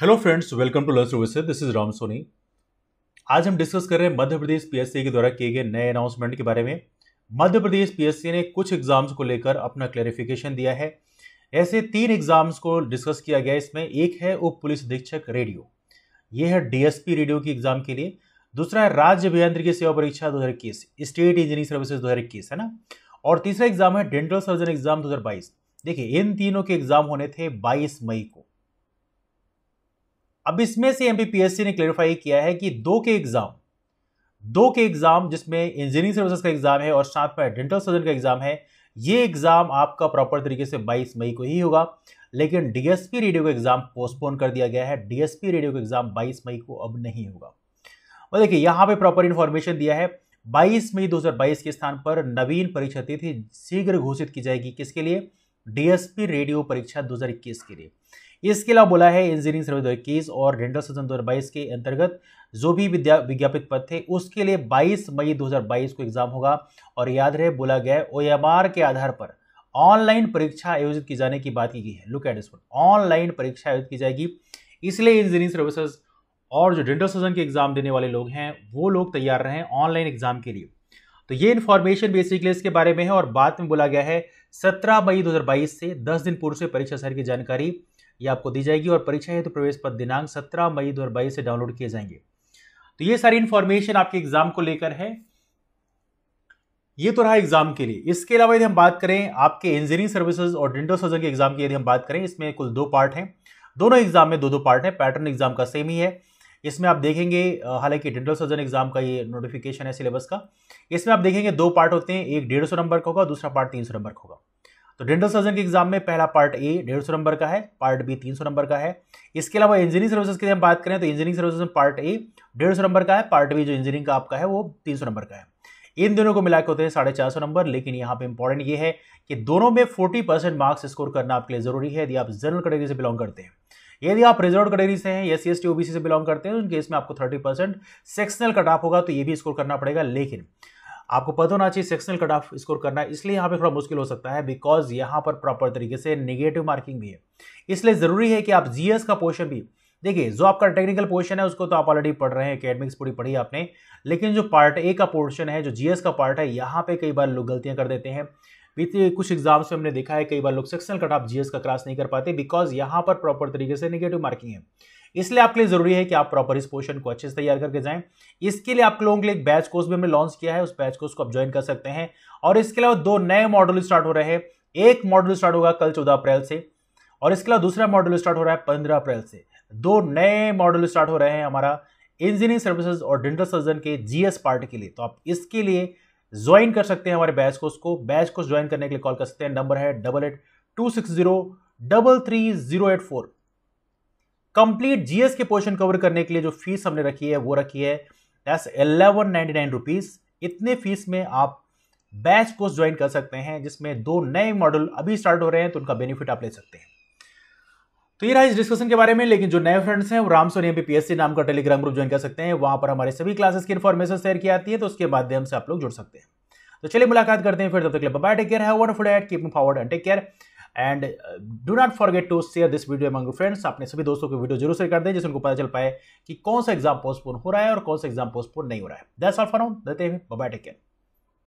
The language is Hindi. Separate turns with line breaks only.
hello friends welcome to learn service this is Ram Soni आज हम डिस्कस कर रहे हैं मध्य प्रदेश पीएससी के द्वारा किए गए नए अनाउंसमेंट के बारे में मध्य प्रदेश पीएससी ने कुछ एग्जाम्स को लेकर अपना क्लैरिफिकेशन दिया है ऐसे तीन एग्जाम्स को डिस्कस किया गया इसमें एक है उप पुलिस अधीक्षक रेडियो ये है डीएसपी रेडियो की एग्जाम के लिए दूसरा है राज्य अभियांत्रिकी सेवा परीक्षा दो स्टेट इंजीनियरिंग सर्विसेज दो है ना और तीसरा एग्जाम है डेंटल सर्जन एग्जाम दो देखिए इन तीनों के एग्जाम होने थे बाईस मई को अब इसमें से एम ने क्लेरिफाई किया है कि दो के एग्ज़ाम दो के एग्ज़ाम जिसमें इंजीनियरिंग सर्विसेज का एग्ज़ाम है और साथ में डेंटल सर्जन का एग्ज़ाम है ये एग्ज़ाम आपका प्रॉपर तरीके से 22 मई को ही होगा लेकिन डीएसपी रेडियो का एग्ज़ाम पोस्टपोन कर दिया गया है डीएसपी रेडियो का एग्ज़ाम 22 मई को अब नहीं होगा और देखिए यहां पे प्रॉपर इन्फॉर्मेशन दिया है 22 मई 2022 के स्थान पर नवीन परीक्षा तिथि शीघ्र घोषित की जाएगी किसके लिए डीएसपी रेडियो परीक्षा 2021 के लिए इसके अलावा बोला है इंजीनियरिंग सर्वे दो और डेंटल सेशन दो के अंतर्गत जो भी विद्या विज्ञापित पद थे उसके लिए 22 मई 2022 को एग्जाम होगा और याद रहे बोला गया ओ एम के आधार पर ऑनलाइन परीक्षा आयोजित की जाने की बात की गई है लुक एट एडिस ऑनलाइन परीक्षा आयोजित की जाएगी इसलिए इंजीनियरिंग सर्विसेज और जो डेंटल सर्जन के एग्जाम देने वाले लोग हैं वो लोग तैयार रहें ऑनलाइन एग्जाम के लिए तो ये इन्फॉर्मेशन बेसिकली इसके बारे में है और बाद में बोला गया है सत्रह मई 2022 से 10 दिन पूर्व से परीक्षा सारी की जानकारी ये आपको दी जाएगी और परीक्षा हेतु तो प्रवेश पत्र दिनांक 17 मई 2022 से डाउनलोड किए जाएंगे तो ये सारी इंफॉर्मेशन आपके एग्जाम को लेकर है ये तो रहा एग्जाम के लिए इसके अलावा यदि हम बात करें आपके इंजीनियरिंग सर्विसेज और डिंडो सर्जन के एग्जाम की यदि हम बात करें इसमें कुल दो पार्ट हैं दोनों एग्जाम में दो दो पार्ट हैं पैटर्न एग्जाम का सेम ही है इसमें आप देखेंगे हालांकि डेंटल सर्जन एग्जाम का ये नोटिफिकेशन है सिलेबस का इसमें आप देखेंगे दो पार्ट होते हैं एक डेढ़ सौ नंबर का होगा दूसरा पार्ट तीन सौ नंबर का होगा तो डेंटल सर्जन के एग्जाम में पहला पार्ट ए डेढ़ सौ नंबर का है पार्ट बी तीन सौ नंबर का है इसके अलावा इंजीनियरिंग सर्विसेज की हम बात करें तो इंजीनियरिंग सर्विसेज में पार्ट ए डेढ़ सौ नंबर का है पार्ट बी जो इंजीनियरिंग का आपका है वो तीन सौ नंबर का है इन दोनों को मिला के होते हैं साढ़े चार सौ नंबर लेकिन यहाँ पे इंपॉर्टेंट ये है कि दोनों में फोर्टी परसेंट मार्क्स स्कोर करना आपके लिए जरूरी है यदि आप जनरल कैटेगरी से बिलोंग करते हैं यदि आप रिजर्व कैटेगरी से हैं S C S T OBC से बिलोंग करते हैं तो केस आपको thirty percent sectional cut off होगा तो ये भी स्कोर करना पड़ेगा लेकिन आपको पता होना चाहिए सेक्शनल कट ऑफ स्कोर करना इसलिए यहाँ पे थोड़ा मुश्किल हो सकता है बिकॉज यहाँ पर प्रॉपर तरीके से निगेटिव मार्किंग भी है इसलिए ज़रूरी है कि आप जीएस का पोर्शन भी देखिए जो आपका टेक्निकल पोर्शन है उसको तो आप ऑलरेडी पढ़ रहे हैं एकेडमिक्स पूरी पढ़ी आपने लेकिन जो पार्ट ए का पोर्शन है जो जीएस का पार्ट है यहाँ पे कई बार लोग गलतियाँ कर देते हैं बीते कुछ एग्जाम्स में हमने देखा है कई बार लोग सेक्शनल कट ऑफ जीएस का क्रॉस नहीं कर पाते बिकॉज यहाँ पर प्रॉपर तरीके से निगेटिव मार्किंग है इसलिए आपके लिए जरूरी है कि आप प्रॉपर इस पोर्शन को अच्छे से तैयार करके जाएं इसके लिए आप लोगों के लिए एक बैच कोर्स भी हमने लॉन्च किया है उस बैच कोर्स को आप ज्वाइन कर सकते हैं और इसके अलावा दो नए मॉडल स्टार्ट हो रहे हैं एक मॉडल स्टार्ट होगा कल चौदह अप्रैल से और इसके अलावा दूसरा मॉडल स्टार्ट हो रहा है पंद्रह अप्रैल से दो नए मॉडल स्टार्ट हो रहे हैं हमारा इंजीनियरिंग सर्विसेज और डेंटल सर्जन के जीएस पार्ट के लिए तो आप इसके लिए ज्वाइन कर सकते हैं हमारे बैच कोर्स को बैच कोर्स ज्वाइन करने के लिए कॉल कर सकते हैं नंबर है double eight two six zero double three zero eight four complete GS के पोर्शन कवर करने के लिए जो फीस हमने रखी है वो रखी है दस एलेवन नाइनटी नाइन रुपीज इतने फीस में आप बैच कोर्स ज्वाइन कर सकते हैं जिसमें दो नए मॉडल अभी स्टार्ट हो रहे हैं तो उनका बेनिफिट आप ले सकते हैं तो ये रहा इस डिस्कशन के बारे में लेकिन जो नए फ्रेंड्स हैं वो राम सोनी एम पीएससी नाम का टेलीग्राम ग्रुप ज्वाइन कर सकते हैं वहां पर हमारे सभी क्लासेस की इन्फॉर्मेशन शेयर की जाती है तो उसके माध्यम से आप लोग जुड़ सकते हैं तो चलिए मुलाकात करते हैं फिर तब तक बाय टेक केयर है wonderful at keep forward and take care and do not forget to share this video among friends अपने सभी दोस्तों को वीडियो जरूर शेयर कर दें जिससे उनको पता चल पाए कि कौन सा एग्जाम पोस्टपोन हो रहा है और कौन सा एग्जाम पोस्टपोन नहीं हो रहा है दैट्स ऑल फॉर नाउ देते हैं बाय टेक केयर